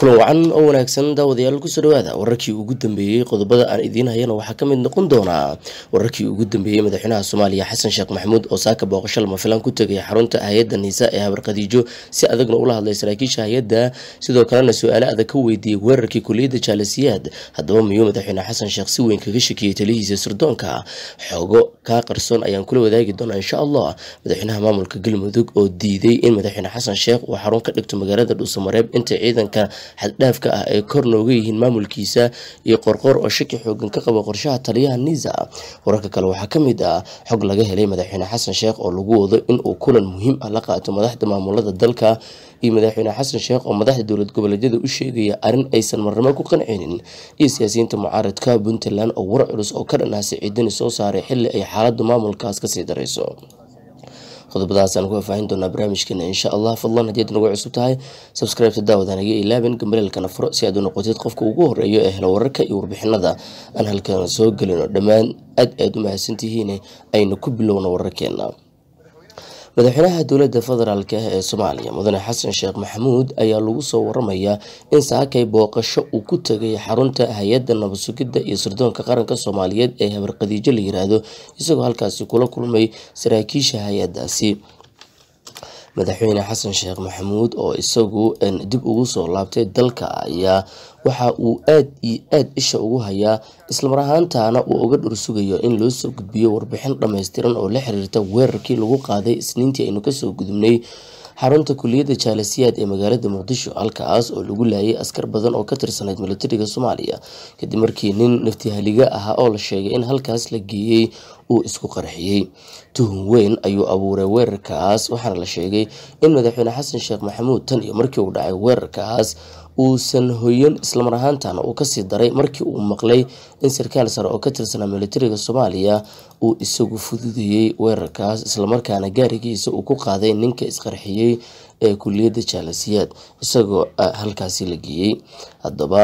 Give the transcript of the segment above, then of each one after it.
kulan wacan oo wanaagsan daawadayaal kusoo dhawaada wararkii ugu dambeeyey qodobada aan idiin hayana waxaa ka mid noqon doonaa wararkii ugu dambeeyey madaxweynaha soomaaliya xasan sheekh maxamuud oo saaka booqasho lama filaan ku tegay xarunta hay-adda niisa ee habar habarkhadiijo si adagna ula hadlay saraakiisha hay-adda sidoo kalena su-aale adag ka weydiiyey weerarkii kuliyadda jaalasiyaad haddaba miyuu madaxweyne xasan sheekh si weyn kaga shakiyey talihiisa sirdoonka xoogo kaa qarsoon ayaan kula wadaagi doonaa insha allah madaxweynaha maamulka galmudug oo diiday in madaxweyne xasan sheekh uu xarun ka dhigto magaalada dhuusamareeb inta ciidanka xaddhaafka ah ay kor nooga yihiin maamulkiisa iyo qorqoor oo shaki xoogan ka qaba qorshaha taliyaha niisa wararka kale waxaa ka mid ah xog laga helay madaxweyne xasan sheekh oo lagu wado inuu kulan muhiim ah la qaato madaxda maamulada dalka iyo madaxweyne xasan sheekh oo madaxda dowlad goboleedyada u sheegaya arrin aysan marnamo ku qancinin iyo siyaasiyiinta mucaaradka puntland oo war culus oo ka dhan ciidani soo saaray xilli ay xaalada maamulkaas kasii darayso qodobadaasaan ku faafaahin doonaa barnaamijkeena insha allah fadlan haddii ad nagu cusub tahay sabscribeta daawadan haga ilaaban gambaleelkana furo si aad u noqotid qofka ugu horeeyo ee helo wararka iyo warbixinada aan halkan soo gelino dhammaan aad aada u mahadsantihiin ayna ku bilowno wararkeena madaxweynaha dowladda federaalk ah ee soomaaliya mudane xasan sheekh maxamuud ayaa lagu soo waramayaa in saakay booqasho uu ku tegay xarunta hay-adda nabadsugidda iyo sirdoonka qaranka soomaaliyeed ee habarqadiijo la yiraahdo isagoo halkaasi kula kulmay saraakiisha hay-adaasi madaxweyne xasan sheekh maxamuud oo isagu dib ugu soo laabtay dalka ayaa waxa uu aad iyo aad isha ugu hayaa islamar ahaantaana uu uga dhursugayo in loo soo gudbiyo warbixin dhammaystiran oo la xiriirta weerarkii lagu qaaday isniintii aynu kasoo gudubnay xarunta kuliyadda jaalasiyaad ee magaalada muqdisho halkaas oo lagu laayay askar badan oo ka tirsanayd milatariga soomaaliya kadib markii nin naftihaliga ahaa oo la sheegay in halkaas la geeyey uu isku qarxiyey tuhun weyn ayuu abuuray weerarkaas waxaana la sheegay in madaxweyne xasan sheekh maxamuud tan iyo markii uu dhacay weerarkaas uusan hoyan islamar ahaantana uu kasii daray markii uu maqlay in sarkaal sare oo ka tirsanaa militariga soomaaliya uu isagu fududeeyey weerarkaas islamarkaana gaarigiisa uu ku qaaday ninka isqarxiyey ee kuliyadda jaalasiyaad isagoo ah, halkaasi la geeyey haddaba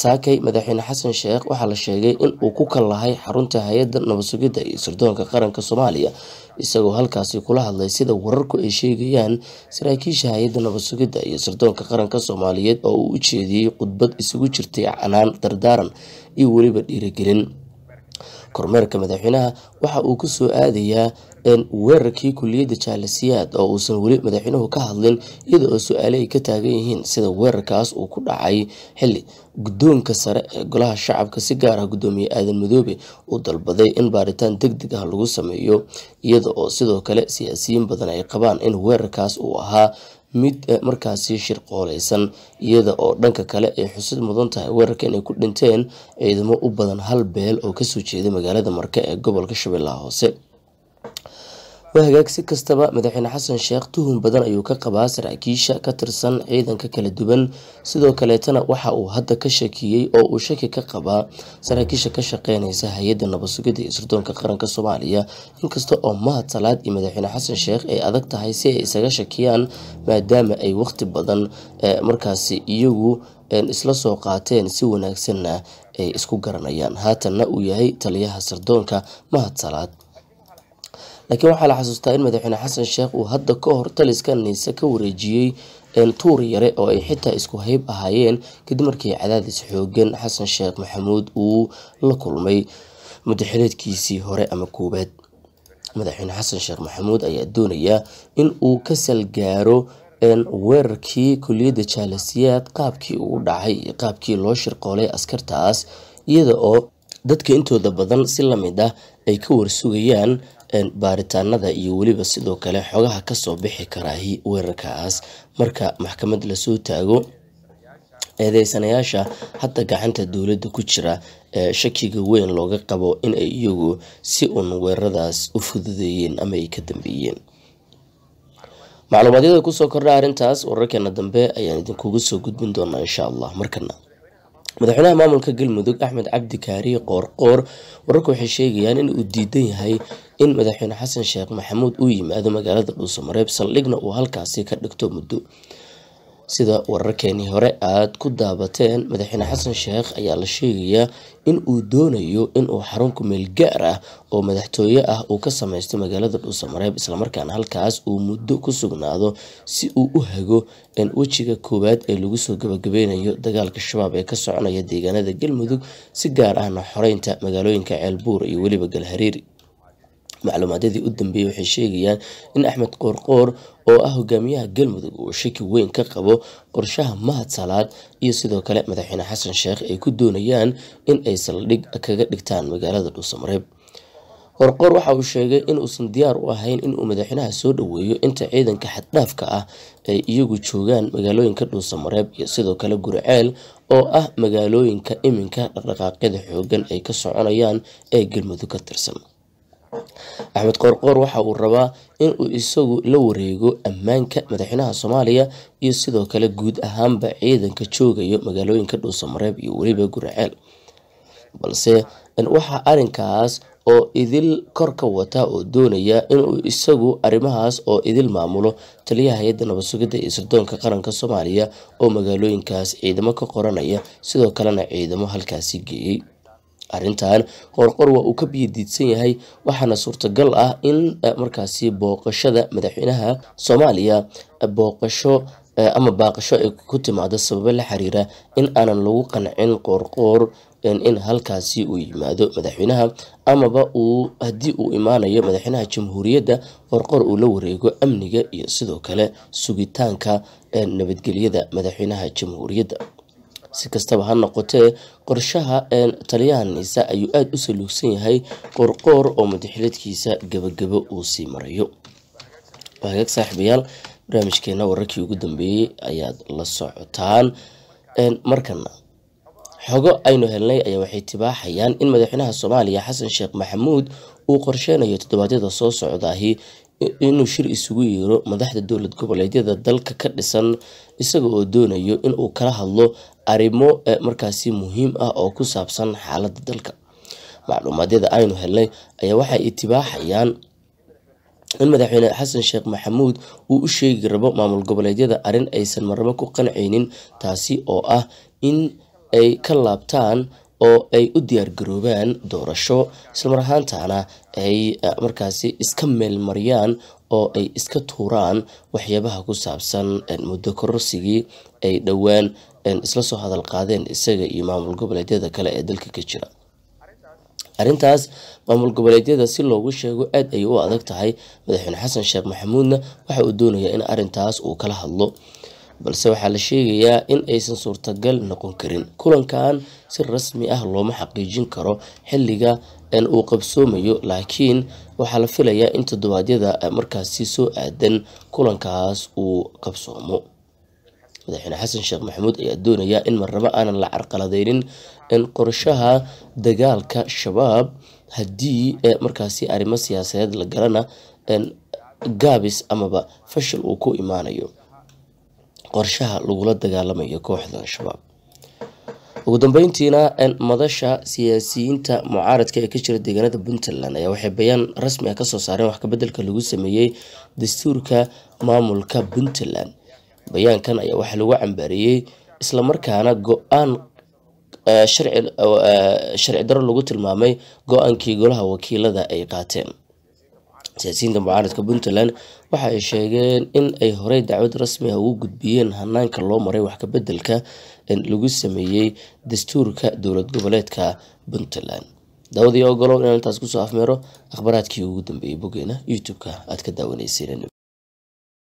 saakay madaxweyne xasan sheekh waxaa la sheegay in uu ku kal lahay xarunta hay-adda nabadsugidda iyo sirdoonka qaranka soomaaliya isagoo halkaasi kula hadlay sida wararku ay sheegayaan saraakiisha hay-adda nabadsugidda iyo sirdoonka qaranka soomaaliyeed oo uu u jeediyey khudbad isugu jirtay canaan dardaaran iyo weliba dhiirigelin kormeerka madaxweynaha waxa uu kusoo soo aadayaa weerarkii kuliyadda jaalasiyaad oo uusan weli madaxweynuhu ka hadlin iyada oo su-aale ay ka taagan yihiin sida weerarkaas uu ku dhacay xili guddoonka sare ee golaha shacabka si gaar ah guddoomiye aadan madoobe uu dalbaday in baaritaan deg deg ah lagu sameeyo iyada oo sidoo kale siyaasiyiin badan ay qabaan in weerarkaas uu ahaa mid eh, markaasi shirqoolaysan iyada oo dhanka kale ay xusid mudan tahay weerarka inay ku dhinteen ciidamo u badan hal beel oo kasoo jeeda magaalada marka ee gobolka shabeellaha hoose wahagaag si kastaba madaxweyne xasan sheekh tuhun badan ayuu ka qabaa saraakiisha ka tirsan ciidanka kala duwan sidoo kaleetana waxa uu hadda ka shakiyey oo uu shaki ka qabaa saraakiisha ka shaqeynaysa hay-adda nabadsugidda ee sirdoonka qaranka soomaaliya inkasta oo mahad salaad iyo madaxweyne xasan sheekh ay adag tahay si ay isaga shakiyaan maadaama ay waqhti badan eh, markaasi iyagu eh, isla soo qaateen si wanaagsanna eh, ay isku garanayaan haatanna uu yahay taliyaha sirdoonka mahad salaad laakiin waxaa la xasuustaa in madaxweyne xasan sheekh uu hadda ka hor taliskan niise ka wareejiyey tuur yare oo ay xitaa isku hayb ahaayeen kadib markii cadaadis xoogan xasan sheekh maxamuud uu la kulmay mudaxireedkiisii hore ama koowaad madaxweyne xasan sheekh maxamuud ayaa doonaya in uu ka salgaaro weerarkii kuliyadda jaalasiyaad qaabkii uu dhacay iyo qaabkii loo shirqoolay askartaas iyada oo dadka intooda badan si lamid ah ay ka warsugayaan baaritaanada iyo weliba sidoo kale xogaha kasoo bixi karaahi weerarkaas marka maxkamad lasoo taago eedeysanayaasha hadda gacanta dowladda ku jira ee shakiga weyn looga qabo inay iyagu si un weeraradaas u fududeeyeen ama ay ka dambeeyeen macluumaadyada kusoo kordha arintaas wararkeena dambe ayaan idinkugu soo gudbin doonaa insha allah markana madaxweynaha maamulka galmudug axmed cabdi kaariye qoorqoor wararku waxay sheegayaan in uu diidan yahay in madaxweyne xasan sheekh maxamuud uu yimaado magaalada dhuusamareeb saldhigna uu halkaasi ka dhigto muddo sida wararkeenii hore aada ku daabateen madaxweyne xasan sheekh ayaa la sheegayaa in uu doonayo inuu xarun meel gaar ah oo madaxtooye ah uu ka sameysto magaalada dhuusamareeb islamarkaana halkaas uu muddo ku sugnaado si uu u hago in wejiga koowaad ee lagu soo gabagabeynayo dagaalka shabaab ee ka soconaya deegaanada galmudug si gaar ahna xoreynta magaalooyinka ceelbuur iyo weliba galhariir macluumaadyadii u dambeeyey waxay sheegayaan in axmed qoorqoor oo ah hogaamiyaha galmudug uu shaki weyn ka qabo qorshaha mahad salaad iyo sidoo kale madaxweyne xasan sheekh ay ku doonayaan in ay saldhig kaga dhigtaan magaalada dhuusamareeb qoorqoor waxa uu sheegay inuusan diyaar u ahayn inuu madaxweynaha soo dhoweeyo inta ciidanka xaddhaafka ah ay iyagu joogaan magaalooyinka dhuusamareeb iyo sidoo kale gurceel oo ah magaalooyinka iminka dhaqdhaqaaqyada xooggan ay ka soconayaan ee galmudug ka tirsan Axmed Koorkoor waxa uu rabaa in uu isagu la wareego ammaanka madaxweynaha Soomaaliya iyo sidoo kale guud ahaanba ciidanka joogayo magaalooyinka Dhuusamareeb iyo weliba Guriceel balse waxaa arinkaas oo idil kor ka wata oo doonaya inuu isagu arrimahaas oo idil maamulo taliyaha hay'adda nabad sugidda iyo sirdoonka qaranka Soomaaliya oo magaalooyinkaas ciidamo ka qoranaya sidoo kalena ciidamo halkaasi geeyey arrintan qorqor waa uu ka biyadiidsan yahay waxaana suurtagal ah in eh, markaasi booqashada madaxweynaha soomaaliya eh, booqasho eh, ama baaqasho ay ku timaado sababo la xiriira in aanan lagu qancin qoorqoor in halkaasi uu yimaado madaxweynaha amaba uu haddii uu imaanayo madaxweynaha jamhuuriyadda qoorqoor uu la wareego amniga iyo sidoo kale sugitaanka nabadgelyada madaxweynaha jamhuuriyadda si kastaba ha noqotee qorshaha taliyahanisa ayuu aada u saluugsan yahay qoorqoor oo madaxileedkiisa gabagabo uu sii marayo hagaag saaxiibayaal barnaamijkeena wararkii ugu dambeeyey ayaad la socotaan markana xogo aynu helnay ayaa waxay tibaaxayaan in madaxweynaha soomaaliya xasan sheekh maxamuud uu qorsheynayo toddobaadyada soo socdaahi inuu shir isugu yeero madaxda dowlad goboleedyada dalka ka dhisan isaga oo doonayo inuu kala hadlo arrimo e, markaasi muhiim ah oo ku saabsan xaaladda dalka macluumaadyada aynu helnay ayaa waxay itibaaxayaan in madaxweyne xasan sheekh maxamuud uu u sheegi rabo maamul goboleedyada arrin aysan marnabo ku qanceynin taasi oo ah in ay ka laabtaan oo ay u diyaar garoobaan doorasho islamar ahaantaana ay eh, markaasi iska meelmariyaan oo ay iska tuuraan waxyaabaha ku saabsan eh, muddo kororsigii ay dhowaan eh, isla soo hadal qaadeen isaga iyo maamul goboleedyada kale ee dalka ka jira arintaas maamul goboleedyada si loogu sheego aad ayay u adag tahay madaxweyne xasan sheekh maxamuudna waxa uu doonayaa in arintaas uu kala hadlo balse waxaa la sheegayaa in aysan suurtagal noqon karin kulankan si rasmi ah looma xaqiijin karo xilliga uu qabsoomayo laakiin waxaa la filayaa in toddobaadyada ah markaasi soo aadan kulankaas uu qabsoomo madaxweyne xasan sheekh maxamuud ayaa doonayaa in marnabo aanan la carqaladeynin in qorshaha dagaalka shabaab haddii e, markaasi arrimo siyaasadeed la galana gaabis amaba fashil uu ku imaanayo qorshaha lagula dagaalamayo kooxda al-shabaab ugu dambeyntiina madasha siyaasiyiinta mucaaradka ee ka jira deegaanada puntland ayaa waxay bayaan rasmi ah kasoo saareen wax kabedelka lagu sameeyey dastuurka maamulka puntland bayaankan ayaa waxaa lagu cambaareeyey islamarkaana go-aan eh, eh, sharci darro lagu tilmaamay go-aankii golaha wakiilada ay qaateen siyaasiyiinta mucaaradka puntland waxa ay sheegeen in ay horey dacwad rasmi ah ugu gudbiyeen hanaanka loo maray wax kabeddelka lagu sameeyey dastuurka dowlad goboleedka puntland dawadii ogolow inaan intaas kusoo afmeero akhbaraadkii ugu dambeeyey bogeena youtube-ka aad ka daawanayseen